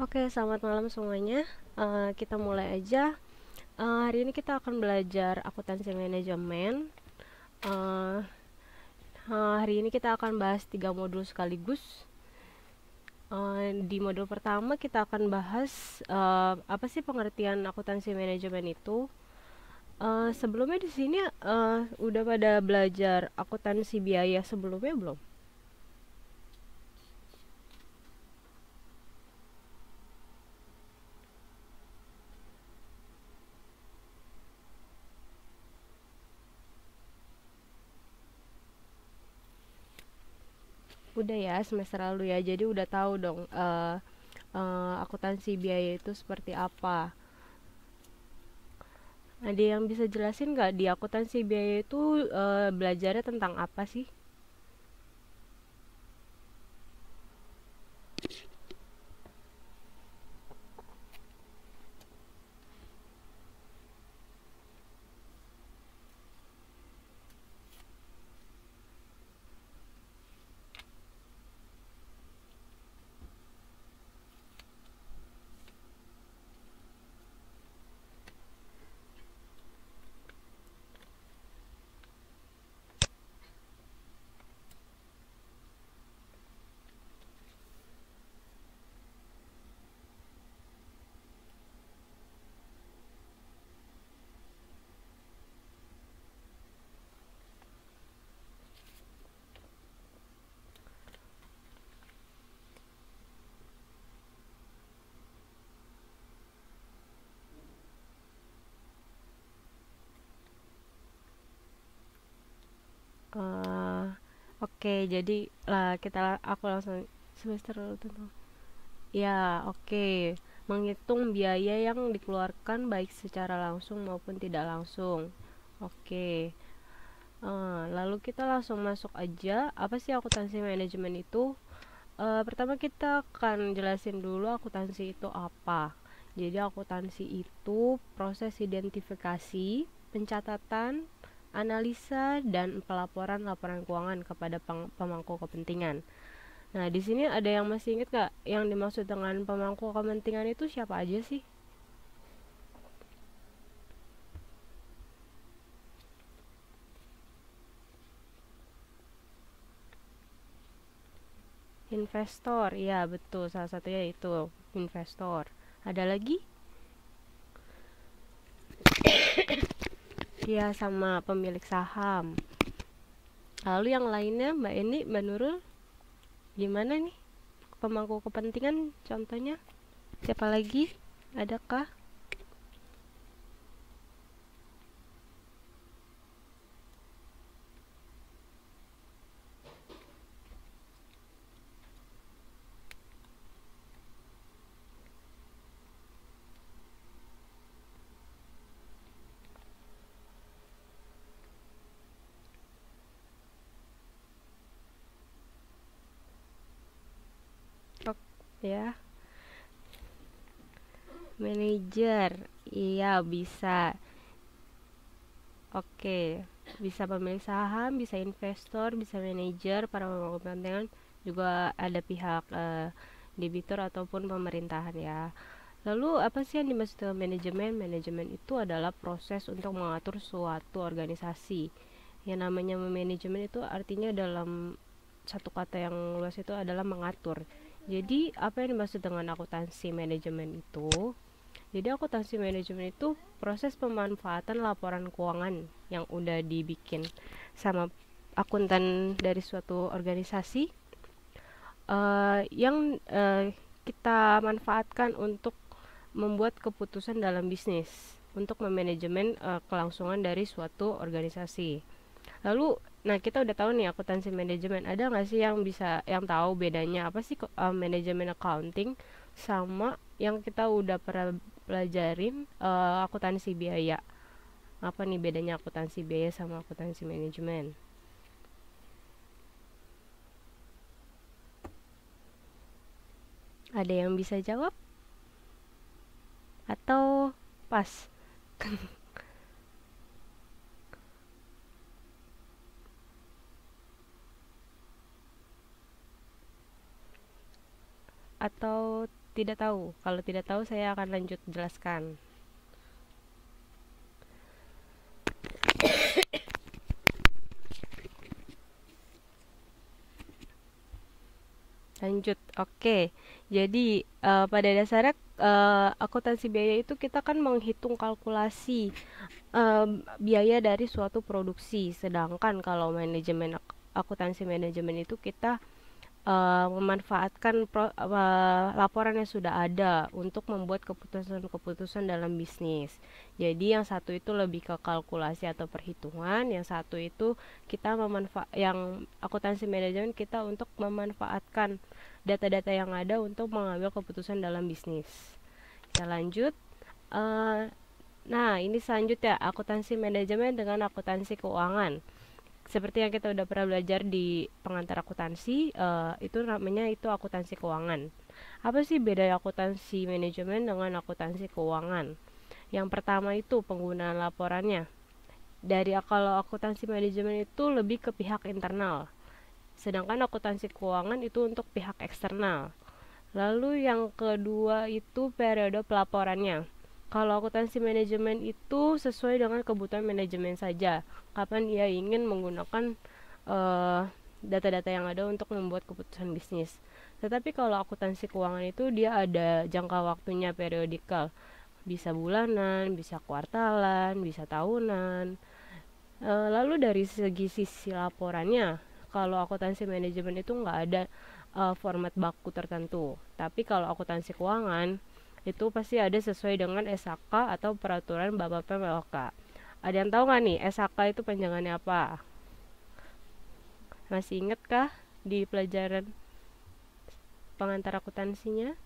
Oke, selamat malam semuanya. Uh, kita mulai aja. Uh, hari ini kita akan belajar akuntansi manajemen. Uh, uh, hari ini kita akan bahas tiga modul sekaligus. Uh, di modul pertama kita akan bahas uh, apa sih pengertian akuntansi manajemen itu. Uh, sebelumnya di sini uh, udah pada belajar akuntansi biaya sebelumnya belum? udah ya semester lalu ya jadi udah tahu dong uh, uh, akuntansi biaya itu seperti apa ada yang bisa jelasin nggak di akuntansi biaya itu uh, belajarnya tentang apa sih Oke, jadi lah kita aku langsung semester lalu tentang. Ya, oke. Menghitung biaya yang dikeluarkan baik secara langsung maupun tidak langsung. Oke. Uh, lalu kita langsung masuk aja apa sih akuntansi manajemen itu? Uh, pertama kita akan jelasin dulu akuntansi itu apa. Jadi akuntansi itu proses identifikasi, pencatatan, analisa dan pelaporan laporan keuangan kepada pemangku kepentingan. Nah, di sini ada yang masih ingat nggak yang dimaksud dengan pemangku kepentingan itu siapa aja sih? Investor, ya betul, salah satunya itu investor. Ada lagi? Iya, sama pemilik saham. Lalu yang lainnya Mbak Eni, Mbak Nurul, gimana nih? Pemangku kepentingan contohnya siapa lagi? Adakah? ya manajer iya bisa oke bisa pemilik saham bisa investor bisa manajer para pemangku kepentingan juga ada pihak eh, debitur ataupun pemerintahan ya Lalu apa sih yang dimaksud dengan manajemen? Manajemen itu adalah proses untuk mengatur suatu organisasi. Yang namanya manajemen itu artinya dalam satu kata yang luas itu adalah mengatur. Jadi apa yang dimaksud dengan akuntansi manajemen itu? Jadi akuntansi manajemen itu proses pemanfaatan laporan keuangan yang udah dibikin sama akuntan dari suatu organisasi uh, yang uh, kita manfaatkan untuk membuat keputusan dalam bisnis untuk memanajemen uh, kelangsungan dari suatu organisasi. Lalu Nah, kita udah tahu nih akuntansi manajemen. Ada nggak sih yang bisa yang tahu bedanya apa sih uh, manajemen accounting sama yang kita udah pernah pelajarin uh, akuntansi biaya? Apa nih bedanya akuntansi biaya sama akuntansi manajemen? Ada yang bisa jawab? Atau pas? atau tidak tahu? Kalau tidak tahu, saya akan lanjut jelaskan. lanjut oke okay. jadi uh, pada dasarnya uh, akuntansi biaya itu kita kan menghitung kalkulasi uh, biaya dari suatu produksi sedangkan kalau manajemen akuntansi manajemen itu kita Eh, memanfaatkan pro, uh, laporan yang sudah ada untuk membuat keputusan-keputusan dalam bisnis. Jadi yang satu itu lebih ke kalkulasi atau perhitungan, yang satu itu kita memanfa yang akuntansi manajemen kita untuk memanfaatkan data-data yang ada untuk mengambil keputusan dalam bisnis. Kita lanjut. Uh, nah, ini selanjutnya akuntansi manajemen dengan akuntansi keuangan seperti yang kita udah pernah belajar di pengantar akuntansi uh, itu namanya itu akuntansi keuangan apa sih beda akuntansi manajemen dengan akuntansi keuangan yang pertama itu penggunaan laporannya dari kalau akuntansi manajemen itu lebih ke pihak internal sedangkan akuntansi keuangan itu untuk pihak eksternal lalu yang kedua itu periode pelaporannya kalau akuntansi manajemen itu sesuai dengan kebutuhan manajemen saja, kapan ia ingin menggunakan data eh, data-data yang ada untuk membuat keputusan bisnis. Tetapi kalau akuntansi keuangan itu dia ada jangka waktunya periodikal. Bisa bulanan, bisa kuartalan, bisa tahunan. E, lalu dari segi sisi laporannya, kalau akuntansi manajemen itu nggak ada e, format baku tertentu. Tapi kalau akuntansi keuangan itu pasti ada sesuai dengan SHK atau peraturan Bapak PMLK. Ada yang tahu nggak nih SHK itu panjangannya apa? Masih inget kah di pelajaran pengantar akuntansinya?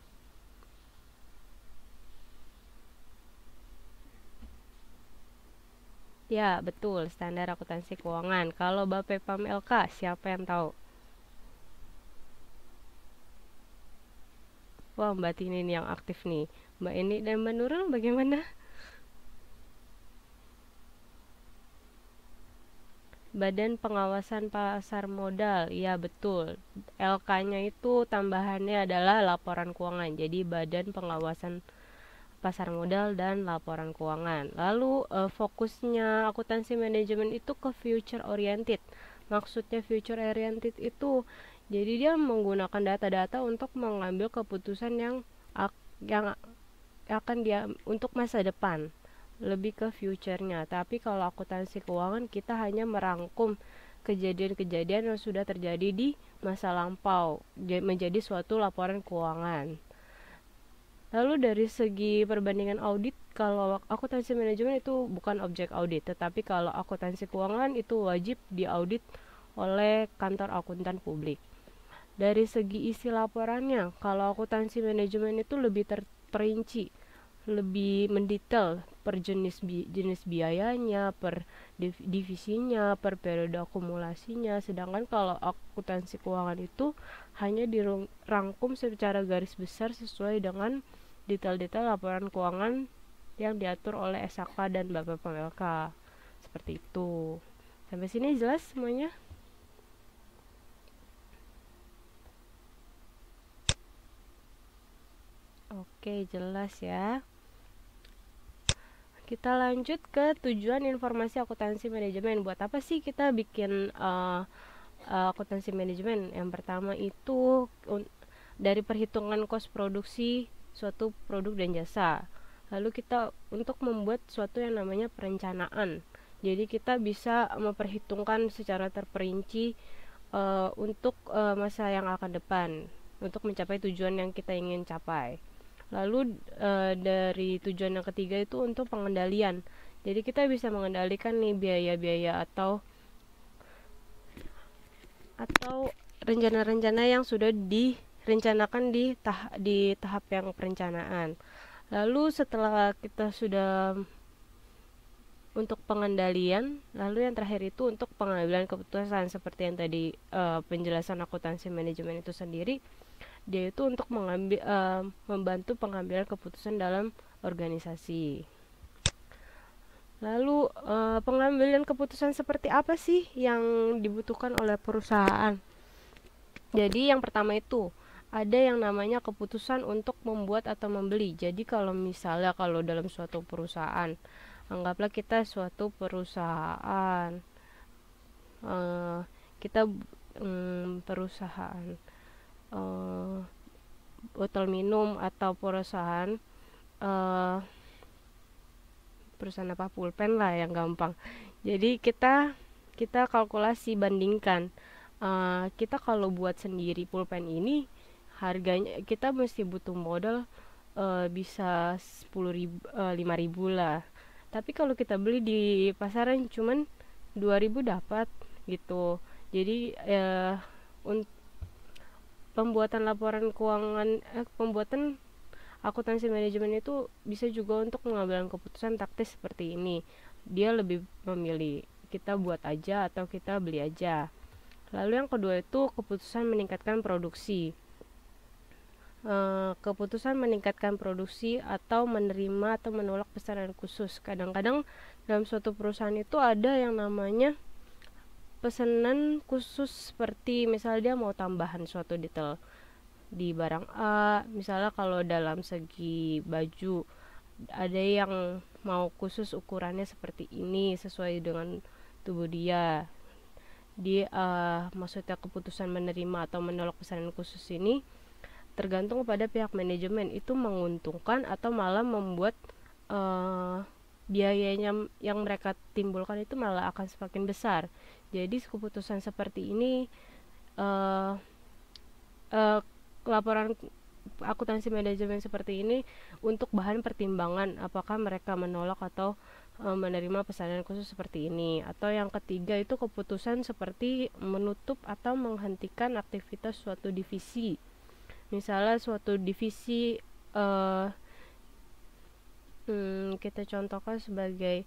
Ya, betul, standar akuntansi keuangan. Kalau Bapak PAM LK, siapa yang tahu? wah Mbak Tini yang aktif nih Mbak ini dan Mbak Nurul bagaimana Badan Pengawasan Pasar Modal, ya betul. LK-nya itu tambahannya adalah laporan keuangan. Jadi Badan Pengawasan Pasar Modal dan laporan keuangan. Lalu eh, fokusnya akuntansi manajemen itu ke future oriented. Maksudnya future oriented itu jadi dia menggunakan data-data untuk mengambil keputusan yang yang akan dia untuk masa depan lebih ke future-nya tapi kalau akuntansi keuangan kita hanya merangkum kejadian-kejadian yang sudah terjadi di masa lampau menjadi suatu laporan keuangan lalu dari segi perbandingan audit kalau akuntansi manajemen itu bukan objek audit tetapi kalau akuntansi keuangan itu wajib diaudit oleh kantor akuntan publik dari segi isi laporannya kalau akuntansi manajemen itu lebih terperinci lebih mendetail per jenis bi jenis biayanya, per div divisinya, per periode akumulasinya. Sedangkan kalau akuntansi keuangan itu hanya dirangkum secara garis besar sesuai dengan detail-detail laporan keuangan yang diatur oleh SAK dan Bapak Seperti itu. Sampai sini jelas semuanya? Oke, jelas ya. Kita lanjut ke tujuan informasi akuntansi manajemen. Buat apa sih kita bikin uh, uh, akuntansi manajemen? Yang pertama itu dari perhitungan kos produksi suatu produk dan jasa. Lalu kita untuk membuat suatu yang namanya perencanaan. Jadi kita bisa memperhitungkan secara terperinci uh, untuk uh, masa yang akan depan untuk mencapai tujuan yang kita ingin capai. Lalu e, dari tujuan yang ketiga itu untuk pengendalian. Jadi kita bisa mengendalikan nih biaya-biaya atau atau rencana-rencana yang sudah direncanakan di tah di tahap yang perencanaan. Lalu setelah kita sudah untuk pengendalian, lalu yang terakhir itu untuk pengambilan keputusan seperti yang tadi e, penjelasan akuntansi manajemen itu sendiri dia itu untuk mengambil uh, membantu pengambilan keputusan dalam organisasi. Lalu uh, pengambilan keputusan seperti apa sih yang dibutuhkan oleh perusahaan? Jadi yang pertama itu ada yang namanya keputusan untuk membuat atau membeli. Jadi kalau misalnya kalau dalam suatu perusahaan, anggaplah kita suatu perusahaan, uh, kita um, perusahaan uh, botol minum atau perusahaan uh, perusahaan apa pulpen lah yang gampang jadi kita kita kalkulasi bandingkan uh, kita kalau buat sendiri pulpen ini harganya kita mesti butuh modal uh, bisa sepuluh ribu lima ribu lah tapi kalau kita beli di pasaran cuman dua ribu dapat gitu jadi uh, untuk pembuatan laporan keuangan eh, pembuatan akuntansi manajemen itu bisa juga untuk mengambil keputusan taktis seperti ini dia lebih memilih kita buat aja atau kita beli aja lalu yang kedua itu keputusan meningkatkan produksi eh, keputusan meningkatkan produksi atau menerima atau menolak pesanan khusus. Kadang-kadang dalam suatu perusahaan itu ada yang namanya pesanan khusus seperti misalnya dia mau tambahan suatu detail di barang A misalnya kalau dalam segi baju ada yang mau khusus ukurannya seperti ini sesuai dengan tubuh dia di uh, maksudnya keputusan menerima atau menolak pesanan khusus ini tergantung kepada pihak manajemen itu menguntungkan atau malah membuat uh, biayanya yang mereka timbulkan itu malah akan semakin besar. Jadi keputusan seperti ini uh, uh, laporan akuntansi manajemen seperti ini untuk bahan pertimbangan apakah mereka menolak atau uh, menerima pesanan khusus seperti ini atau yang ketiga itu keputusan seperti menutup atau menghentikan aktivitas suatu divisi misalnya suatu divisi uh, hmm, kita contohkan sebagai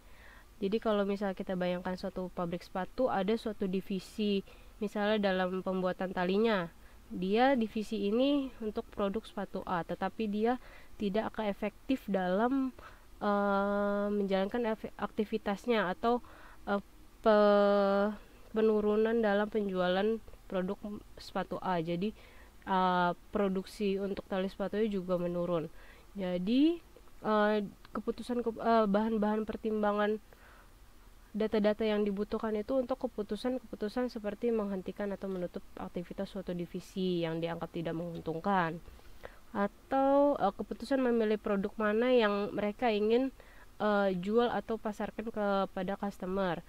jadi kalau misalnya kita bayangkan suatu pabrik sepatu ada suatu divisi misalnya dalam pembuatan talinya dia divisi ini untuk produk sepatu A tetapi dia tidak akan efektif dalam uh, menjalankan aktivitasnya atau uh, pe penurunan dalam penjualan produk sepatu A jadi uh, produksi untuk tali sepatunya juga menurun jadi Eh, keputusan ke, eh, bahan-bahan pertimbangan data-data yang dibutuhkan itu untuk keputusan-keputusan seperti menghentikan atau menutup aktivitas suatu divisi yang dianggap tidak menguntungkan atau uh, keputusan memilih produk mana yang mereka ingin uh, jual atau pasarkan kepada customer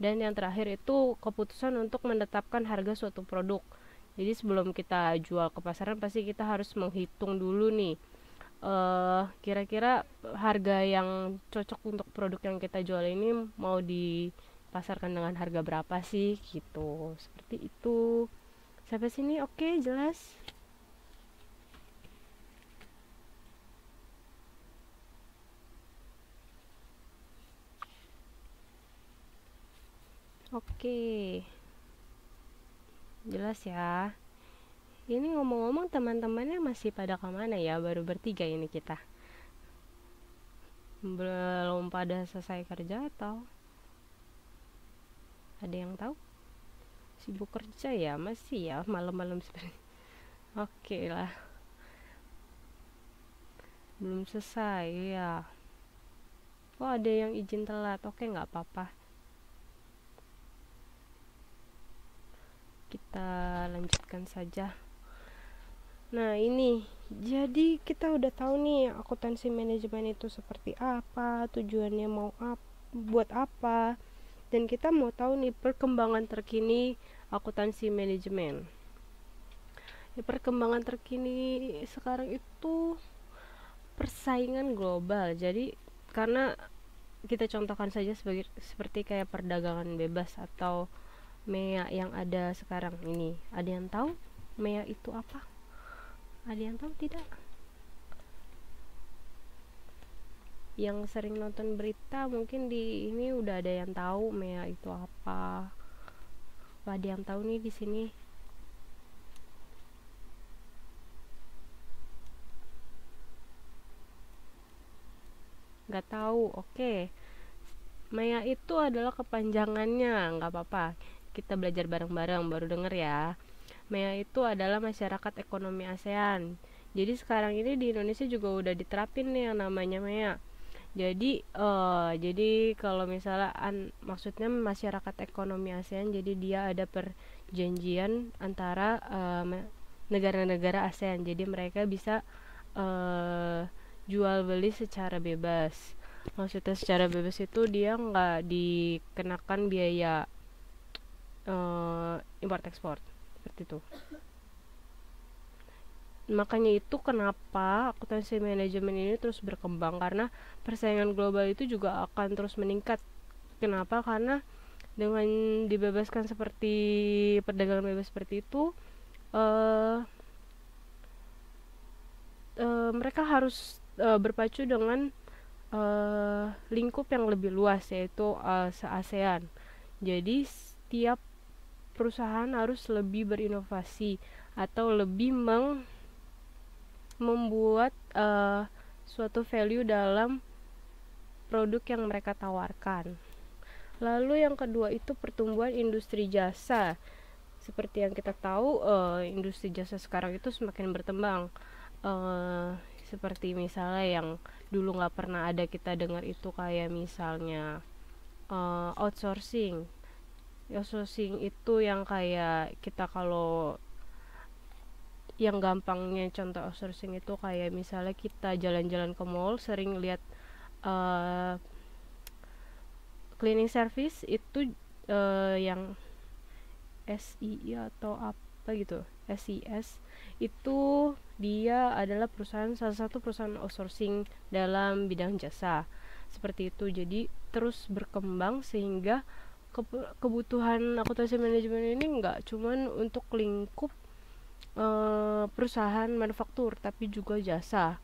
dan yang terakhir itu keputusan untuk menetapkan harga suatu produk jadi sebelum kita jual ke pasaran pasti kita harus menghitung dulu nih uh, kira-kira harga yang cocok untuk produk yang kita jual ini mau dipasarkan dengan harga berapa sih gitu seperti itu sampai sini oke okay, jelas Oke, okay. jelas ya. Ini ngomong-ngomong teman-temannya masih pada kemana ya? Baru bertiga ini kita. Belum pada selesai kerja atau ada yang tahu? Sibuk kerja ya? Masih ya malam-malam seperti. Oke okay lah. Belum selesai ya. Oh ada yang izin telat, oke okay, nggak apa-apa. Kita lanjutkan saja. Nah, ini jadi kita udah tahu nih akuntansi manajemen itu seperti apa, tujuannya mau ap, buat apa, dan kita mau tahu nih perkembangan terkini akuntansi manajemen. Ya, perkembangan terkini sekarang itu persaingan global. Jadi karena kita contohkan saja sebagai seperti kayak perdagangan bebas atau MEA yang ada sekarang ini. Ada yang tahu MEA itu apa? ada yang tahu tidak yang sering nonton berita mungkin di ini udah ada yang tahu Mea itu apa Wah, ada yang tahu nih di sini nggak tahu oke okay. Maya itu adalah kepanjangannya nggak apa-apa kita belajar bareng-bareng baru denger ya MEA itu adalah masyarakat ekonomi ASEAN. Jadi sekarang ini di Indonesia juga udah diterapin nih yang namanya MEA. Jadi uh, jadi kalau misalnya an, maksudnya masyarakat ekonomi ASEAN jadi dia ada perjanjian antara eh, negara-negara uh, ASEAN. Jadi mereka bisa uh, jual beli secara bebas. Maksudnya secara bebas itu dia nggak dikenakan biaya uh, import ekspor seperti itu makanya itu kenapa akuntansi manajemen ini terus berkembang karena persaingan global itu juga akan terus meningkat kenapa karena dengan dibebaskan seperti perdagangan bebas seperti itu uh, uh, mereka harus uh, berpacu dengan uh, lingkup yang lebih luas yaitu uh, se ASEAN jadi setiap perusahaan harus lebih berinovasi atau lebih meng membuat uh, suatu value dalam produk yang mereka tawarkan. Lalu yang kedua itu pertumbuhan industri jasa. Seperti yang kita tahu, uh, industri jasa sekarang itu semakin berkembang. Uh, seperti misalnya yang dulu nggak pernah ada kita dengar itu kayak misalnya uh, outsourcing outsourcing itu yang kayak kita kalau yang gampangnya contoh outsourcing itu kayak misalnya kita jalan-jalan ke mall sering lihat uh, cleaning service itu uh, yang SII atau apa gitu SIS itu dia adalah perusahaan salah satu perusahaan outsourcing dalam bidang jasa seperti itu jadi terus berkembang sehingga ke kebutuhan akuntansi manajemen ini nggak cuman untuk lingkup e, perusahaan manufaktur tapi juga jasa.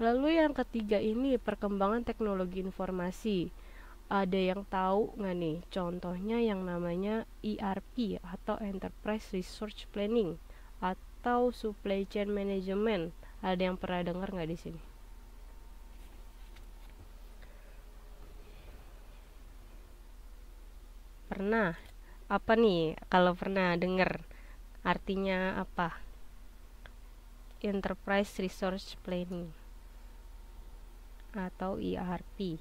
Lalu yang ketiga ini perkembangan teknologi informasi. Ada yang tahu nggak nih? Contohnya yang namanya ERP atau Enterprise Resource Planning atau Supply Chain Management. Ada yang pernah dengar nggak di sini? pernah apa nih kalau pernah dengar artinya apa Enterprise Resource Planning atau ERP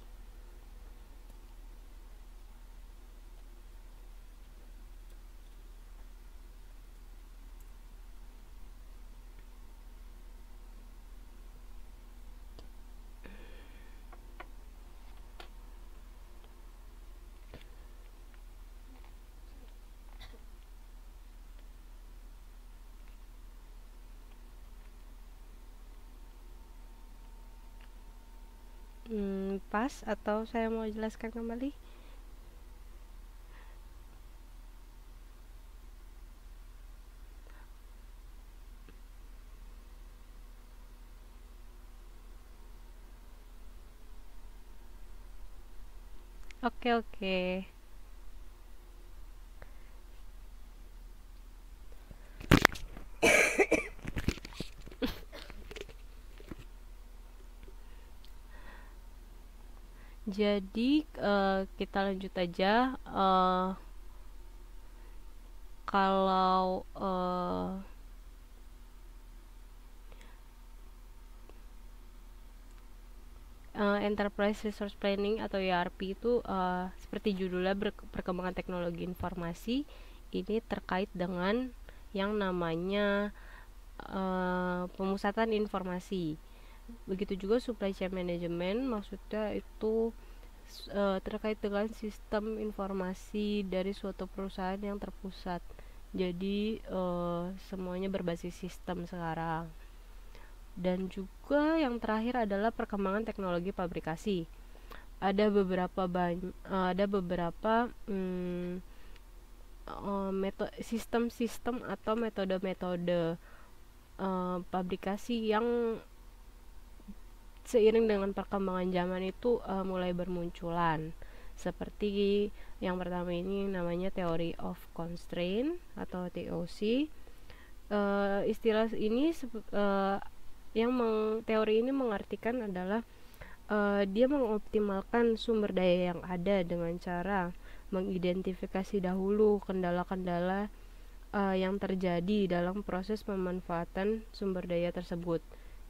pas atau saya mau jelaskan kembali Oke okay, oke okay. jadi uh, kita lanjut aja uh, kalau uh, uh, Enterprise Resource Planning atau ERP itu uh, seperti judulnya perkembangan teknologi informasi ini terkait dengan yang namanya uh, pemusatan informasi begitu juga supply chain management maksudnya itu uh, terkait dengan sistem informasi dari suatu perusahaan yang terpusat. Jadi uh, semuanya berbasis sistem sekarang. Dan juga yang terakhir adalah perkembangan teknologi pabrikasi. Ada beberapa banyak, eh, ada beberapa um, sistem-sistem atau metode-metode uh, pabrikasi yang seiring dengan perkembangan zaman itu uh, mulai bermunculan seperti yang pertama ini namanya teori of constraint atau TOC uh, eh, istilah ini uh, yang meng, teori ini mengartikan adalah uh, dia mengoptimalkan sumber daya yang ada dengan cara mengidentifikasi dahulu kendala-kendala uh, yang terjadi dalam proses pemanfaatan sumber daya tersebut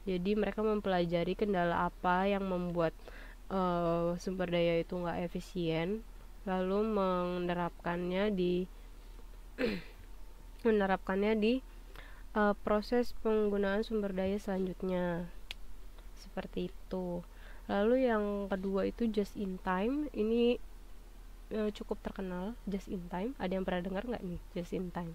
jadi mereka mempelajari kendala apa yang membuat uh, sumber daya itu nggak efisien lalu menerapkannya di menerapkannya di uh, proses penggunaan sumber daya selanjutnya seperti itu lalu yang kedua itu just in time ini uh, cukup terkenal just in time ada yang pernah dengar nggak nih just in time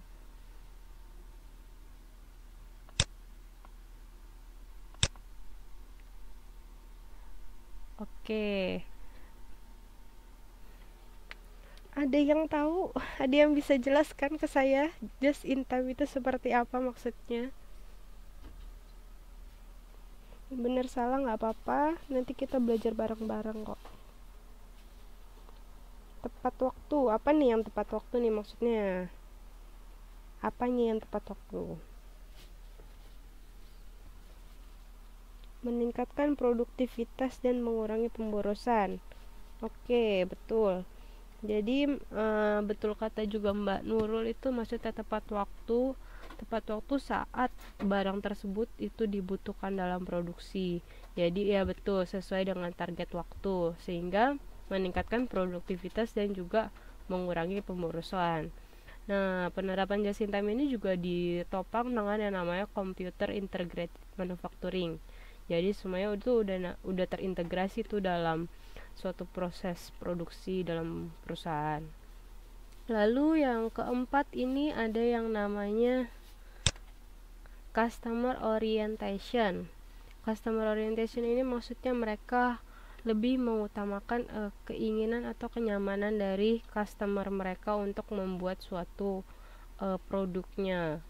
Oke. Ada yang tahu? Ada yang bisa jelaskan ke saya just in time itu seperti apa maksudnya? Bener salah nggak apa-apa. Nanti kita belajar bareng-bareng kok. Tepat waktu. Apa nih yang tepat waktu nih maksudnya? Apanya yang tepat waktu? meningkatkan produktivitas dan mengurangi pemborosan. Oke, betul. Jadi e, betul kata juga Mbak Nurul itu maksudnya tepat waktu, tepat waktu saat barang tersebut itu dibutuhkan dalam produksi. Jadi ya betul sesuai dengan target waktu sehingga meningkatkan produktivitas dan juga mengurangi pemborosan. Nah, penerapan Jasintam ini juga ditopang dengan yang namanya Computer Integrated Manufacturing jadi semuanya itu udah udah terintegrasi tuh dalam suatu proses produksi dalam perusahaan lalu yang keempat ini ada yang namanya customer orientation customer orientation ini maksudnya mereka lebih mengutamakan uh, keinginan atau kenyamanan dari customer mereka untuk membuat suatu uh, produknya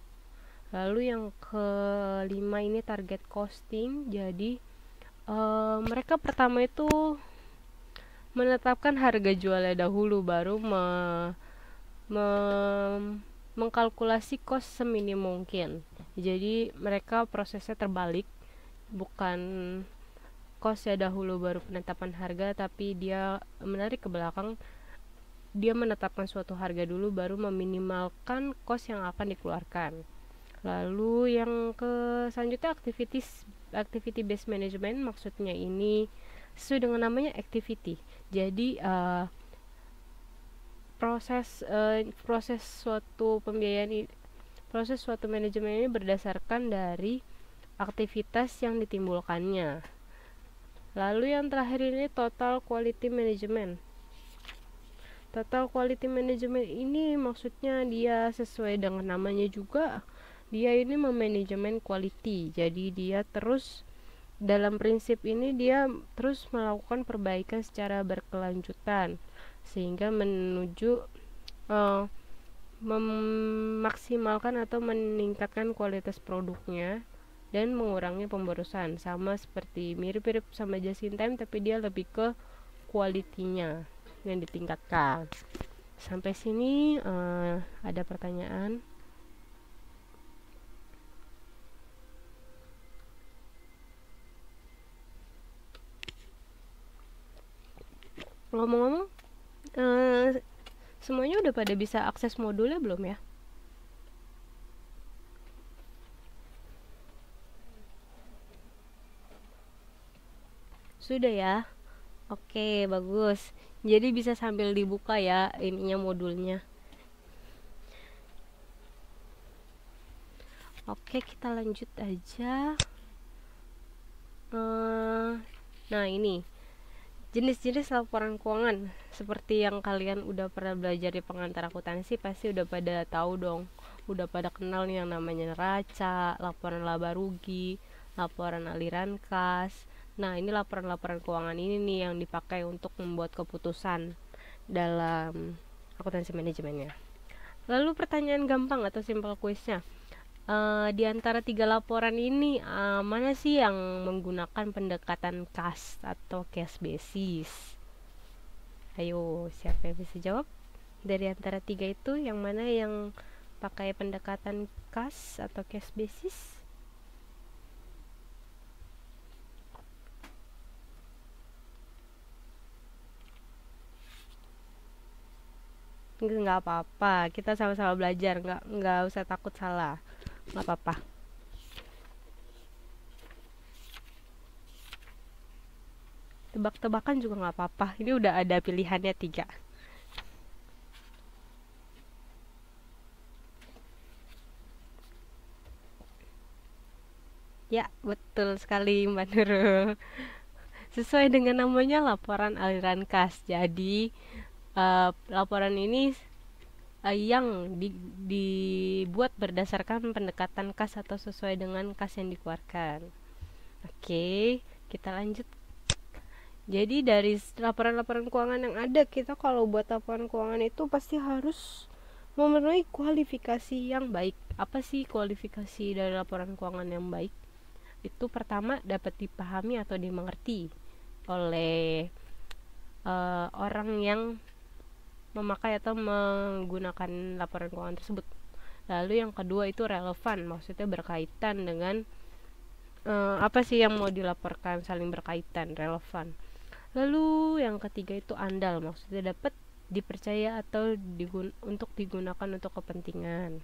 Lalu yang kelima ini target costing. Jadi uh, mereka pertama itu menetapkan harga jualnya dahulu baru me, me, mengkalkulasi cost seminim mungkin. Jadi mereka prosesnya terbalik bukan cost ya dahulu baru penetapan harga tapi dia menarik ke belakang dia menetapkan suatu harga dulu baru meminimalkan cost yang akan dikeluarkan lalu yang ke selanjutnya activities activity based management maksudnya ini sesuai dengan namanya activity jadi uh, proses uh, proses suatu pembiayaan proses suatu manajemen ini berdasarkan dari aktivitas yang ditimbulkannya lalu yang terakhir ini total quality management total quality management ini maksudnya dia sesuai dengan namanya juga dia ini memanajemen quality jadi dia terus dalam prinsip ini dia terus melakukan perbaikan secara berkelanjutan sehingga menuju uh, memaksimalkan atau meningkatkan kualitas produknya dan mengurangi pemborosan sama seperti mirip-mirip sama just in time tapi dia lebih ke kualitinya yang ditingkatkan sampai sini uh, ada pertanyaan ngomong-ngomong uh, eh, semuanya udah pada bisa akses modulnya belum ya sudah ya oke bagus jadi bisa sambil dibuka ya ininya modulnya Oke, kita lanjut aja. Uh, nah, ini jenis-jenis laporan keuangan seperti yang kalian udah pernah belajar di pengantar akuntansi pasti udah pada tahu dong udah pada kenal nih yang namanya neraca laporan laba rugi laporan aliran kas nah ini laporan-laporan keuangan ini nih yang dipakai untuk membuat keputusan dalam akuntansi manajemennya lalu pertanyaan gampang atau simple quiznya uh, di antara tiga laporan ini uh, mana sih yang menggunakan pendekatan cash atau cash basis? Ayo, siapa yang bisa jawab? Dari antara tiga itu yang mana yang pakai pendekatan cash atau cash basis? nggak apa-apa kita sama-sama belajar nggak nggak usah takut salah nggak apa-apa tebak-tebakan juga nggak apa-apa ini udah ada pilihannya tiga Ya, betul sekali Mbak Nurul. Sesuai dengan namanya laporan aliran kas. Jadi, uh, laporan ini Eh, yang di, dibuat berdasarkan pendekatan kas atau sesuai dengan kas yang dikeluarkan. Oke, kita lanjut. Jadi dari laporan-laporan keuangan yang ada, kita kalau buat laporan keuangan itu pasti harus memenuhi kualifikasi yang baik. Apa sih kualifikasi dari laporan keuangan yang baik? Itu pertama dapat dipahami atau dimengerti oleh uh, orang yang memakai atau menggunakan laporan keuangan tersebut. Lalu yang kedua itu relevan, maksudnya berkaitan dengan uh, apa sih yang mau dilaporkan, saling berkaitan, relevan. Lalu yang ketiga itu andal, maksudnya dapat dipercaya atau digun untuk digunakan untuk kepentingan.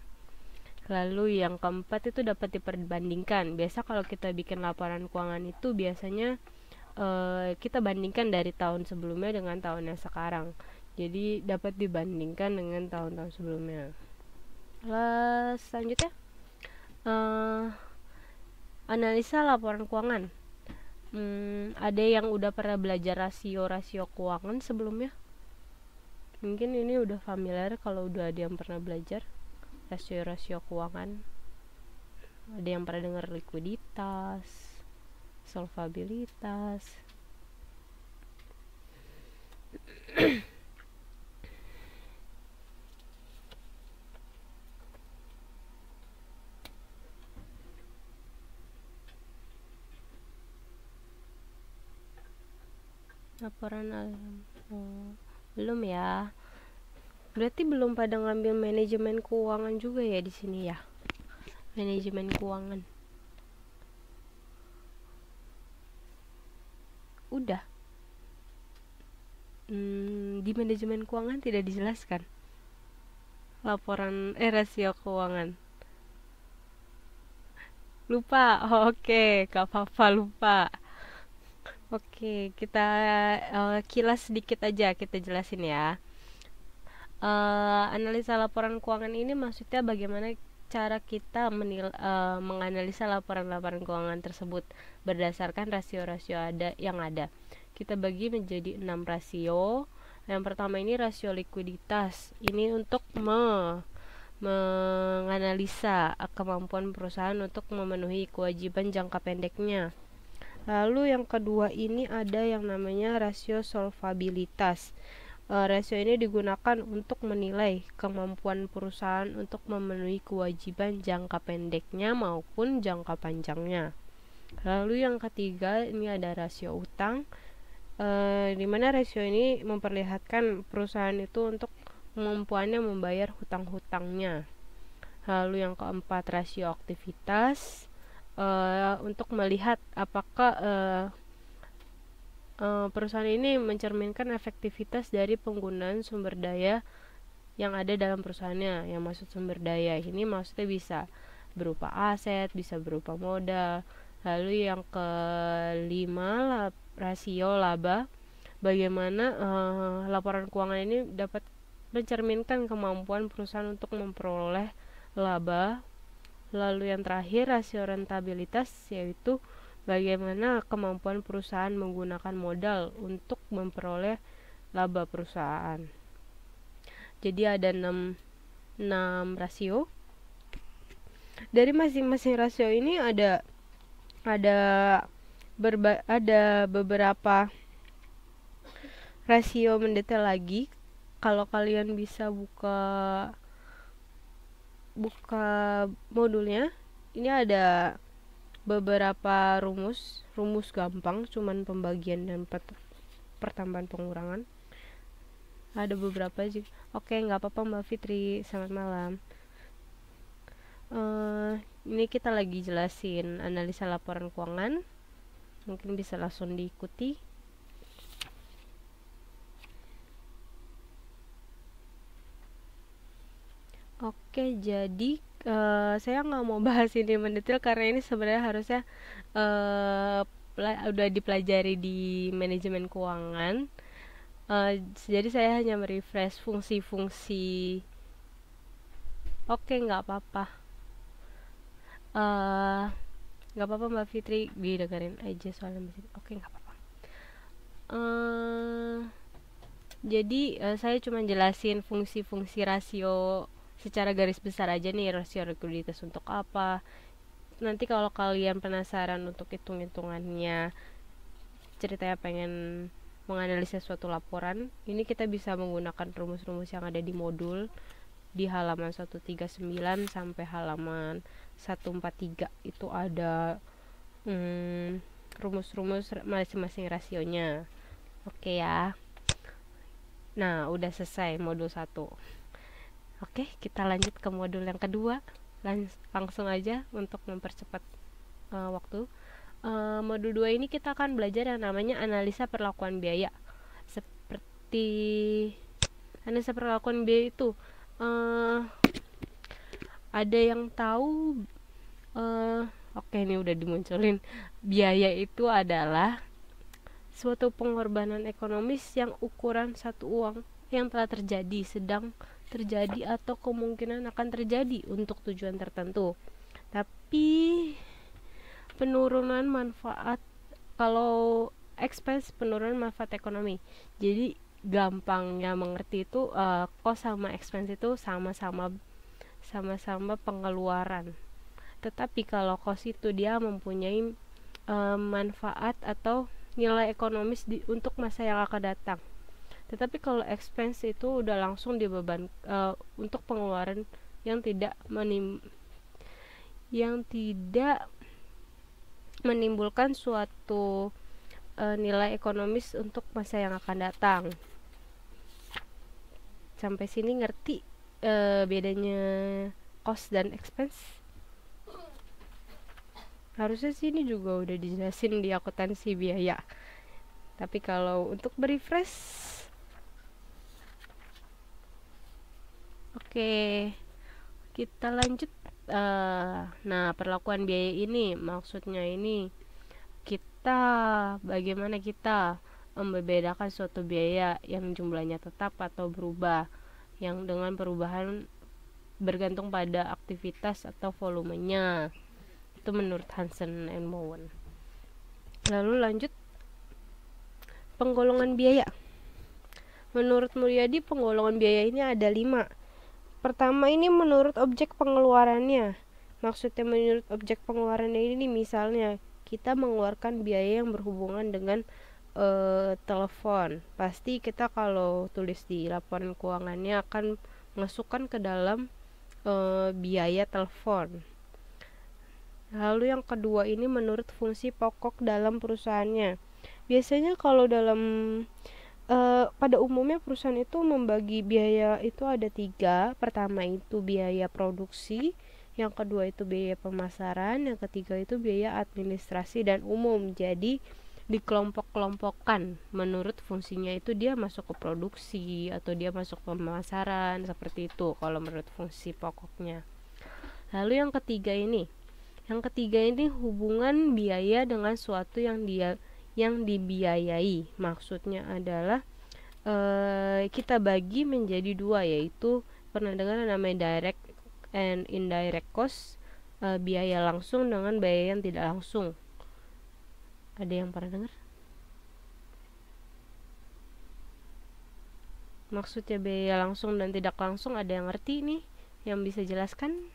Lalu yang keempat itu dapat diperbandingkan. Biasa kalau kita bikin laporan keuangan itu biasanya uh, kita bandingkan dari tahun sebelumnya dengan tahun yang sekarang jadi dapat dibandingkan dengan tahun-tahun sebelumnya Lalu eh, selanjutnya uh, analisa laporan keuangan hmm, ada yang udah pernah belajar rasio-rasio keuangan sebelumnya mungkin ini udah familiar kalau udah ada yang pernah belajar rasio-rasio keuangan ada yang pernah dengar likuiditas solvabilitas laporan alam oh, eh, belum ya berarti belum pada ngambil manajemen keuangan juga ya di sini ya manajemen keuangan udah hmm, di manajemen keuangan tidak dijelaskan laporan eh rasio keuangan lupa oke okay. gak apa-apa lupa Oke, kita uh, kilas sedikit aja kita jelasin ya. Uh, analisa laporan keuangan ini maksudnya bagaimana cara kita menil, uh, menganalisa laporan-laporan keuangan tersebut berdasarkan rasio-rasio ada yang ada. Kita bagi menjadi enam rasio. Yang pertama ini rasio likuiditas. Ini untuk me menganalisa kemampuan perusahaan untuk memenuhi kewajiban jangka pendeknya. Lalu yang kedua ini ada yang namanya rasio solvabilitas. E, rasio ini digunakan untuk menilai kemampuan perusahaan untuk memenuhi kewajiban jangka pendeknya maupun jangka panjangnya. Lalu yang ketiga ini ada rasio utang. E, di mana rasio ini memperlihatkan perusahaan itu untuk kemampuannya membayar hutang-hutangnya. Lalu yang keempat rasio aktivitas uh, untuk melihat apakah uh, uh, perusahaan ini mencerminkan efektivitas dari penggunaan sumber daya yang ada dalam perusahaannya. Yang maksud sumber daya ini maksudnya bisa berupa aset, bisa berupa modal. Lalu yang kelima lap, rasio laba, bagaimana uh, laporan keuangan ini dapat mencerminkan kemampuan perusahaan untuk memperoleh laba Lalu yang terakhir rasio rentabilitas yaitu bagaimana kemampuan perusahaan menggunakan modal untuk memperoleh laba perusahaan. Jadi ada 6 6 rasio. Dari masing-masing rasio ini ada ada berba, ada beberapa rasio mendetail lagi. Kalau kalian bisa buka buka modulnya ini ada beberapa rumus rumus gampang cuman pembagian dan pertambahan pengurangan ada beberapa sih oke nggak apa-apa mbak Fitri selamat malam uh, ini kita lagi jelasin analisa laporan keuangan mungkin bisa langsung diikuti Oke, jadi uh, saya nggak mau bahas ini mendetail karena ini sebenarnya harusnya uh, udah dipelajari di manajemen keuangan. Uh, jadi saya hanya merefresh fungsi-fungsi. Oke, nggak apa-apa. Nggak uh, apa-apa Mbak Fitri keren aja soalnya mesin. Oke, nggak apa-apa. Uh, jadi uh, saya cuma jelasin fungsi-fungsi rasio secara garis besar aja nih rasio likuiditas untuk apa nanti kalau kalian penasaran untuk hitung-hitungannya ceritanya pengen menganalisa suatu laporan ini kita bisa menggunakan rumus-rumus yang ada di modul di halaman 139 sampai halaman 143 itu ada hmm, rumus-rumus masing-masing rasionya oke okay ya nah udah selesai modul 1 Oke, kita lanjut ke modul yang kedua. langsung aja untuk mempercepat uh, waktu. Uh, modul 2 ini kita akan belajar yang namanya analisa perlakuan biaya. Seperti analisa perlakuan biaya itu uh, ada yang tahu uh, oke ini udah dimunculin. Biaya itu adalah suatu pengorbanan ekonomis yang ukuran satu uang yang telah terjadi sedang terjadi atau kemungkinan akan terjadi untuk tujuan tertentu. Tapi penurunan manfaat kalau expense penurunan manfaat ekonomi. Jadi gampangnya mengerti itu uh, eh, kos sama expense itu sama-sama sama-sama pengeluaran. Tetapi kalau kos itu dia mempunyai uh, manfaat atau nilai ekonomis di, untuk masa yang akan datang tetapi kalau expense itu udah langsung dibeban uh, untuk pengeluaran yang tidak menim yang tidak menimbulkan suatu uh, nilai ekonomis untuk masa yang akan datang sampai sini ngerti uh, bedanya cost dan expense harusnya sih ini juga udah dijelasin di akuntansi biaya tapi kalau untuk berefresh Oke, kita lanjut. Uh, nah, perlakuan biaya ini maksudnya ini kita bagaimana kita membedakan suatu biaya yang jumlahnya tetap atau berubah yang dengan perubahan bergantung pada aktivitas atau volumenya. Itu menurut Hansen and Mowen. Lalu lanjut penggolongan biaya. Menurut Mulyadi penggolongan biaya ini ada lima Pertama ini menurut objek pengeluarannya. Maksudnya menurut objek pengeluarannya ini misalnya kita mengeluarkan biaya yang berhubungan dengan uh, telepon. Pasti kita kalau tulis di laporan keuangannya akan masukkan ke dalam uh, biaya telepon. Lalu yang kedua ini menurut fungsi pokok dalam perusahaannya. Biasanya kalau dalam Eh, pada umumnya perusahaan itu membagi biaya itu ada tiga pertama itu biaya produksi yang kedua itu biaya pemasaran yang ketiga itu biaya administrasi dan umum jadi dikelompok-kelompokkan menurut fungsinya itu dia masuk ke produksi atau dia masuk pemasaran seperti itu kalau menurut fungsi pokoknya lalu yang ketiga ini yang ketiga ini hubungan biaya dengan suatu yang dia yang dibiayai. Maksudnya adalah e, kita bagi menjadi dua yaitu pernah dengar namanya direct and indirect cost e, biaya langsung dengan biaya yang tidak langsung. Ada yang pernah dengar? Maksudnya biaya langsung dan tidak langsung ada yang ngerti nih yang bisa jelaskan?